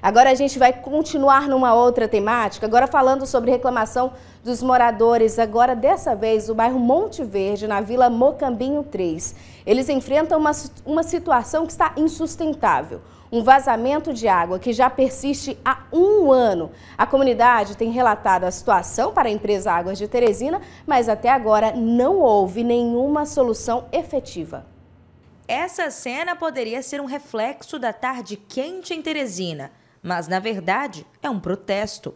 Agora a gente vai continuar numa outra temática, agora falando sobre reclamação dos moradores, agora dessa vez o bairro Monte Verde, na Vila Mocambinho 3. Eles enfrentam uma, uma situação que está insustentável. Um vazamento de água que já persiste há um ano. A comunidade tem relatado a situação para a empresa Águas de Teresina, mas até agora não houve nenhuma solução efetiva. Essa cena poderia ser um reflexo da tarde quente em Teresina mas na verdade é um protesto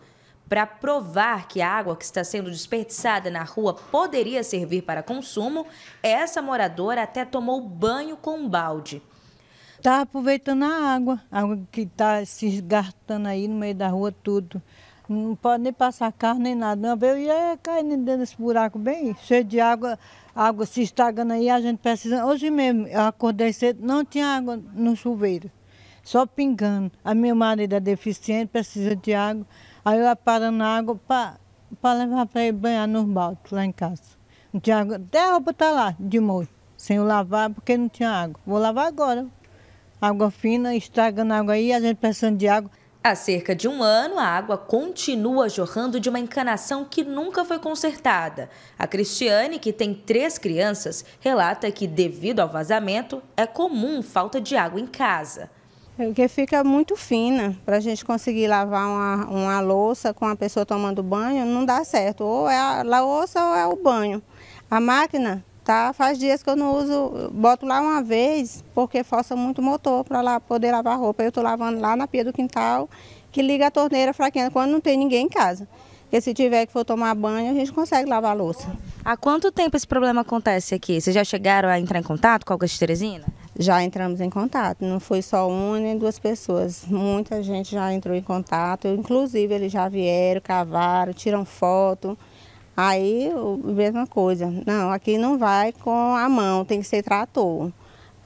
para provar que a água que está sendo desperdiçada na rua poderia servir para consumo, essa moradora até tomou banho com um balde. Está aproveitando a água, a água que está se esgartando aí no meio da rua, tudo. Não pode nem passar carro nem nada. Não. Eu ia cair dentro desse buraco bem cheio de água, água se estragando aí, a gente precisa. Hoje mesmo, eu acordei cedo, não tinha água no chuveiro só pingando. A minha marido é deficiente, precisa de água. Aí eu na água para levar para ele banhar nos baldes lá em casa. Não tinha água. Até a roupa está lá, de molho, sem o lavar, porque não tinha água. Vou lavar agora. Água fina, estragando água aí, a gente precisando de água. Há cerca de um ano, a água continua jorrando de uma encanação que nunca foi consertada. A Cristiane, que tem três crianças, relata que, devido ao vazamento, é comum falta de água em casa. Porque fica muito fina. Para a gente conseguir lavar uma, uma louça com a pessoa tomando banho, não dá certo. Ou é a louça ou é o banho. A máquina tá, faz dias que eu não uso, boto lá uma vez, porque força muito o motor para lá poder lavar roupa. Eu estou lavando lá na pia do quintal, que liga a torneira fraquinha quando não tem ninguém em casa. Porque se tiver que for tomar banho, a gente consegue lavar a louça. Há quanto tempo esse problema acontece aqui? Vocês já chegaram a entrar em contato com a Augusta Teresina? já entramos em contato. Não foi só uma nem duas pessoas. Muita gente já entrou em contato. Inclusive, eles já vieram, cavaram, tiram foto. Aí, mesma coisa. Não, aqui não vai com a mão, tem que ser trator.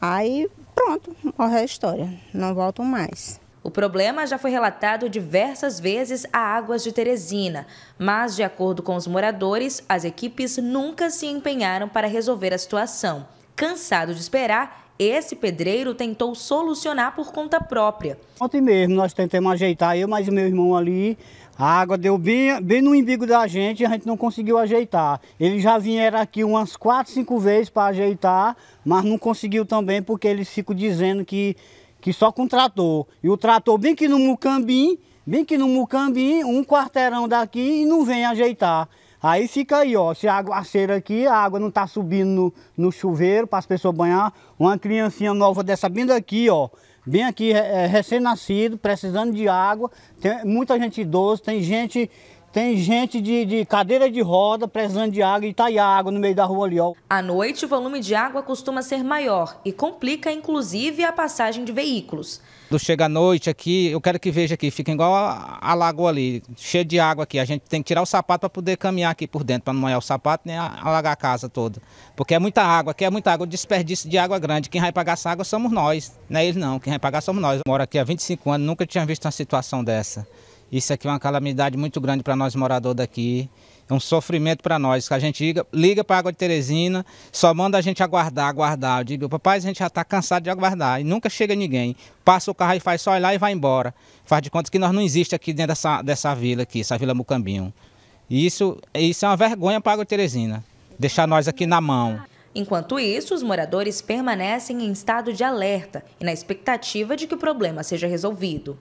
Aí, pronto, morreu a história. Não voltam mais. O problema já foi relatado diversas vezes a Águas de Teresina, mas, de acordo com os moradores, as equipes nunca se empenharam para resolver a situação. Cansado de esperar, esse pedreiro tentou solucionar por conta própria. Ontem mesmo nós tentamos ajeitar, eu mais meu irmão ali. A água deu bem, bem no embigo da gente e a gente não conseguiu ajeitar. Eles já vieram aqui umas quatro, cinco vezes para ajeitar, mas não conseguiu também porque eles ficam dizendo que, que só com trator. E o trator bem que no Mucambim, bem que no Mucambim, um quarteirão daqui e não vem ajeitar. Aí fica aí, ó, se a cera aqui, a água não tá subindo no, no chuveiro para as pessoas banhar. Uma criancinha nova dessa bem daqui, ó, bem aqui, é, recém-nascido, precisando de água. Tem muita gente idosa, tem gente tem gente de, de cadeira de roda precisando de água e tá aí água no meio da rua ali, ó. À noite, o volume de água costuma ser maior e complica, inclusive, a passagem de veículos. Quando chega à noite aqui, eu quero que veja aqui, fica igual a, a lagoa ali, cheia de água aqui. A gente tem que tirar o sapato para poder caminhar aqui por dentro, para não molhar o sapato nem alagar a casa toda. Porque é muita água, aqui é muita água, desperdício de água grande. Quem vai pagar essa água somos nós, não é eles não. Quem vai pagar somos nós. Eu moro aqui há 25 anos, nunca tinha visto uma situação dessa. Isso aqui é uma calamidade muito grande para nós moradores daqui. É um sofrimento para nós, que a gente liga, liga para a Água de Teresina, só manda a gente aguardar, aguardar. Eu digo, papai, a gente já está cansado de aguardar e nunca chega ninguém. Passa o carro e faz só olhar e vai embora. Faz de conta que nós não existimos aqui dentro dessa, dessa vila aqui, essa Vila Mucambinho. E isso, isso é uma vergonha para a Água de Teresina, deixar nós aqui na mão. Enquanto isso, os moradores permanecem em estado de alerta e na expectativa de que o problema seja resolvido.